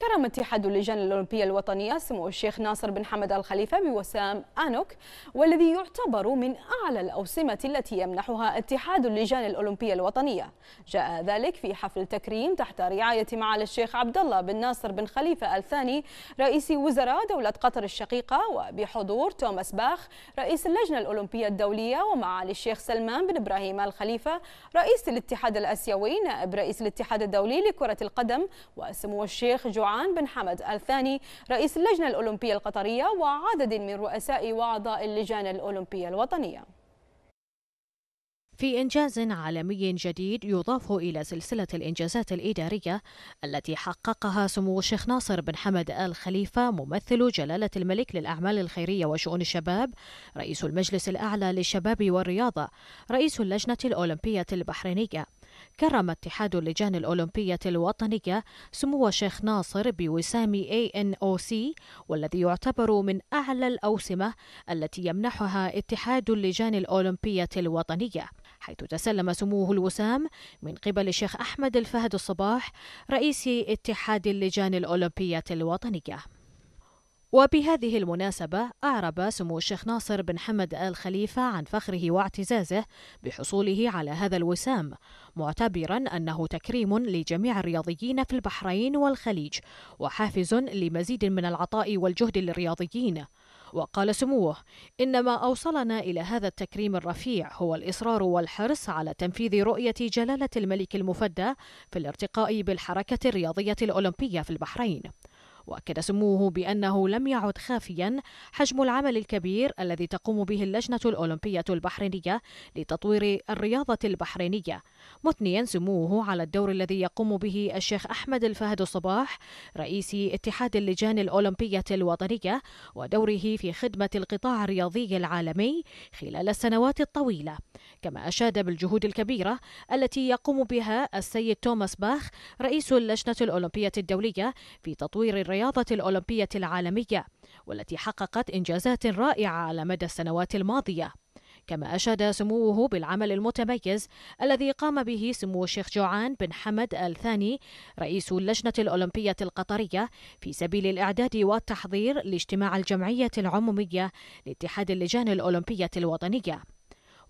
كرم اتحاد اللجان الأولمبية الوطنية سمو الشيخ ناصر بن حمد الخليفة بوسام آنوك والذي يعتبر من أعلى الأوسمة التي يمنحها اتحاد اللجان الأولمبية الوطنية جاء ذلك في حفل تكريم تحت رعاية معالي الشيخ عبد الله بن ناصر بن خليفة الثاني رئيس وزراء دولة قطر الشقيقة وبحضور توماس باخ رئيس اللجنة الأولمبية الدولية ومعالي الشيخ سلمان بن إبراهيم الخليفة رئيس الاتحاد الآسيوي نائب رئيس الاتحاد الدولي لكرة القدم وسمو الشيخ جوع جوعان بن حمد الثاني رئيس اللجنة الأولمبية القطرية وعدد من رؤساء وأعضاء اللجان الأولمبية الوطنية في إنجاز عالمي جديد يضاف إلى سلسلة الإنجازات الإدارية التي حققها سمو الشيخ ناصر بن حمد آل خليفة ممثل جلالة الملك للأعمال الخيرية وشؤون الشباب رئيس المجلس الأعلى للشباب والرياضة رئيس اللجنة الأولمبية البحرينية كرم اتحاد اللجان الأولمبية الوطنية سمو الشيخ ناصر بوسام ANOC والذي يعتبر من أعلى الأوسمة التي يمنحها اتحاد اللجان الأولمبية الوطنية حيث تسلم سموه الوسام من قبل الشيخ أحمد الفهد الصباح رئيس اتحاد اللجان الأولمبية الوطنية وبهذه المناسبة أعرب سمو الشيخ ناصر بن حمد آل خليفة عن فخره واعتزازه بحصوله على هذا الوسام معتبرا أنه تكريم لجميع الرياضيين في البحرين والخليج وحافز لمزيد من العطاء والجهد للرياضيين وقال سموه إن ما أوصلنا إلى هذا التكريم الرفيع هو الإصرار والحرص على تنفيذ رؤية جلالة الملك المفدى في الارتقاء بالحركة الرياضية الأولمبية في البحرين واكد سموه بانه لم يعد خافيا حجم العمل الكبير الذي تقوم به اللجنه الاولمبيه البحرينيه لتطوير الرياضه البحرينيه مثنيا سموه على الدور الذي يقوم به الشيخ احمد الفهد الصباح رئيس اتحاد اللجان الاولمبيه الوطنيه ودوره في خدمه القطاع الرياضي العالمي خلال السنوات الطويله كما اشاد بالجهود الكبيره التي يقوم بها السيد توماس باخ رئيس اللجنه الاولمبيه الدوليه في تطوير الرياضه الرياضة الأولمبية العالمية والتي حققت إنجازات رائعة على مدى السنوات الماضية كما أشاد سموه بالعمل المتميز الذي قام به سمو الشيخ جوعان بن حمد الثاني رئيس اللجنة الأولمبية القطرية في سبيل الإعداد والتحضير لاجتماع الجمعية العمومية لاتحاد اللجان الأولمبية الوطنية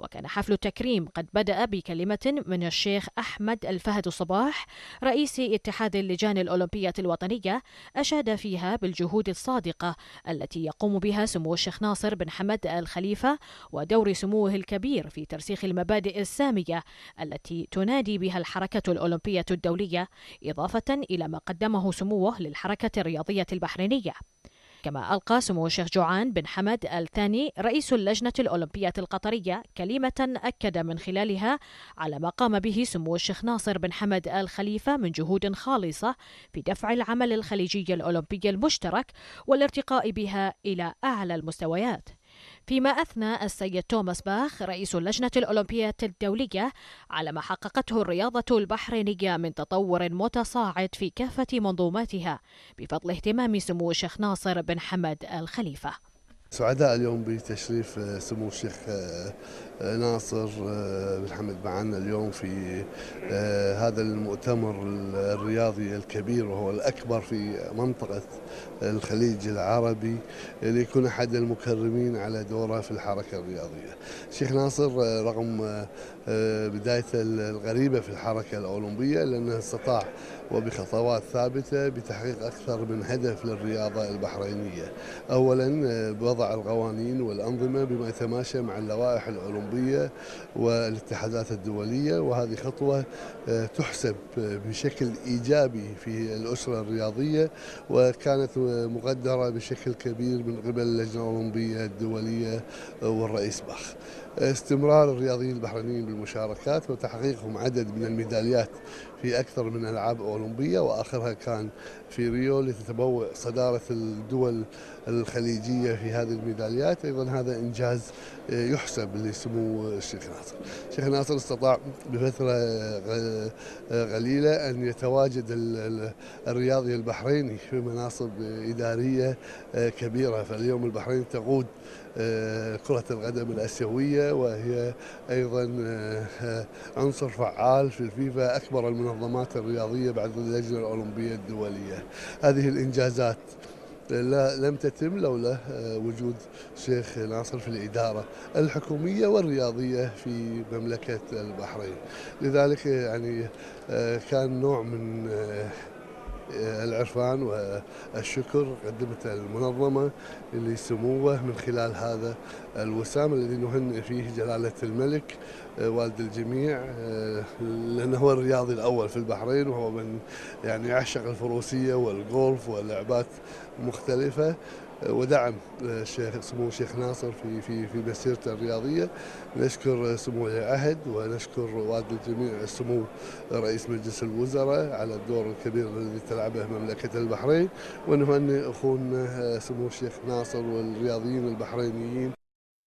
وكان حفل التكريم قد بدأ بكلمة من الشيخ أحمد الفهد صباح رئيس اتحاد اللجان الأولمبية الوطنية أشاد فيها بالجهود الصادقة التي يقوم بها سمو الشيخ ناصر بن حمد الخليفة ودور سموه الكبير في ترسيخ المبادئ السامية التي تنادي بها الحركة الأولمبية الدولية إضافة إلى ما قدمه سموه للحركة الرياضية البحرينية كما ألقى سمو الشيخ جوعان بن حمد الثاني رئيس اللجنة الأولمبية القطرية كلمة أكد من خلالها على ما قام به سمو الشيخ ناصر بن حمد آل خليفة من جهود خالصة في دفع العمل الخليجي الأولمبي المشترك والارتقاء بها إلى أعلى المستويات فيما أثنى السيد توماس باخ رئيس اللجنة الأولمبية الدولية على ما حققته الرياضة البحرينية من تطور متصاعد في كافة منظوماتها بفضل اهتمام سمو الشيخ ناصر بن حمد الخليفة سعداء اليوم بتشريف آه، سمو الشيخ آه، آه، ناصر بن حمد معنا اليوم في هذا المؤتمر الرياضي الكبير وهو الأكبر في منطقة الخليج العربي ليكون أحد المكرمين على دوره في الحركة الرياضية الشيخ ناصر رغم بدايته الغريبة في الحركة الأولمبية لأنه استطاع وبخطوات ثابتة بتحقيق أكثر من هدف للرياضة البحرينية أولا آه، بوضع القوانين والأنظمة بما يتماشى مع اللوائح الأولمبية والاتحادات الدولية وهذه خطوة آه، تحسب آه، بشكل إيجابي في الأسرة الرياضية وكانت مقدرة بشكل كبير من قبل اللجنة الأولمبية الدولية والرئيس باخ استمرار الرياضيين البحرينيين بالمشاركات وتحقيقهم عدد من الميداليات في أكثر من ألعاب أولمبية وآخرها كان في ريو لتتبوء صدارة الدول الخليجية في هذه الميداليات أيضا هذا إنجاز يحسب لسمو الشيخ ناصر الشيخ ناصر استطاع بفترة قليلة أن يتواجد الرياضي البحريني في مناصب إدارية كبيرة فاليوم البحرين تقود آه، كرة القدم الآسيوية وهي ايضا آه، عنصر فعال في الفيفا اكبر المنظمات الرياضيه بعد اللجنه الاولمبيه الدوليه. هذه الانجازات لا لم تتم لولا آه، وجود شيخ ناصر في الإدارة الحكومية والرياضية في مملكة البحرين لذلك يعني آه، كان نوع من العرفان والشكر قدمته المنظمة لسموه من خلال هذا الوسام الذي نهنئ فيه جلالة الملك آه، والد الجميع آه، لأنه هو الرياضي الأول في البحرين وهو من يعني يعشق الفروسية والغولف واللعبات مختلفة ودعم الشيخ آه، سمو الشيخ ناصر في في في مسيرته الرياضيه نشكر سمو العهد ونشكر واد الجميع سمو رئيس مجلس الوزراء على الدور الكبير الذي تلعبه مملكه البحرين ونهنئ اخونا آه، سمو الشيخ ناصر والرياضيين البحرينيين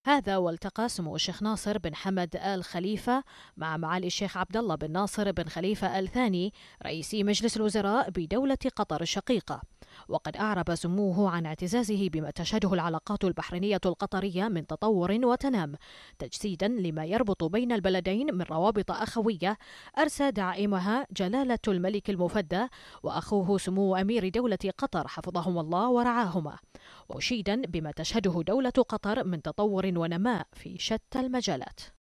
هذا والتقى سمو الشيخ ناصر بن حمد آل خليفة مع معالي الشيخ عبد الله بن ناصر بن خليفة آل ثاني رئيس مجلس الوزراء بدولة قطر الشقيقة وقد أعرب سموه عن اعتزازه بما تشهده العلاقات البحرينية القطرية من تطور وتنام تجسيدا لما يربط بين البلدين من روابط أخوية أرسى دعائمها جلالة الملك المفدى وأخوه سمو أمير دولة قطر حفظهم الله ورعاهما مشيدا بما تشهده دولة قطر من تطور ونماء في شتى المجالات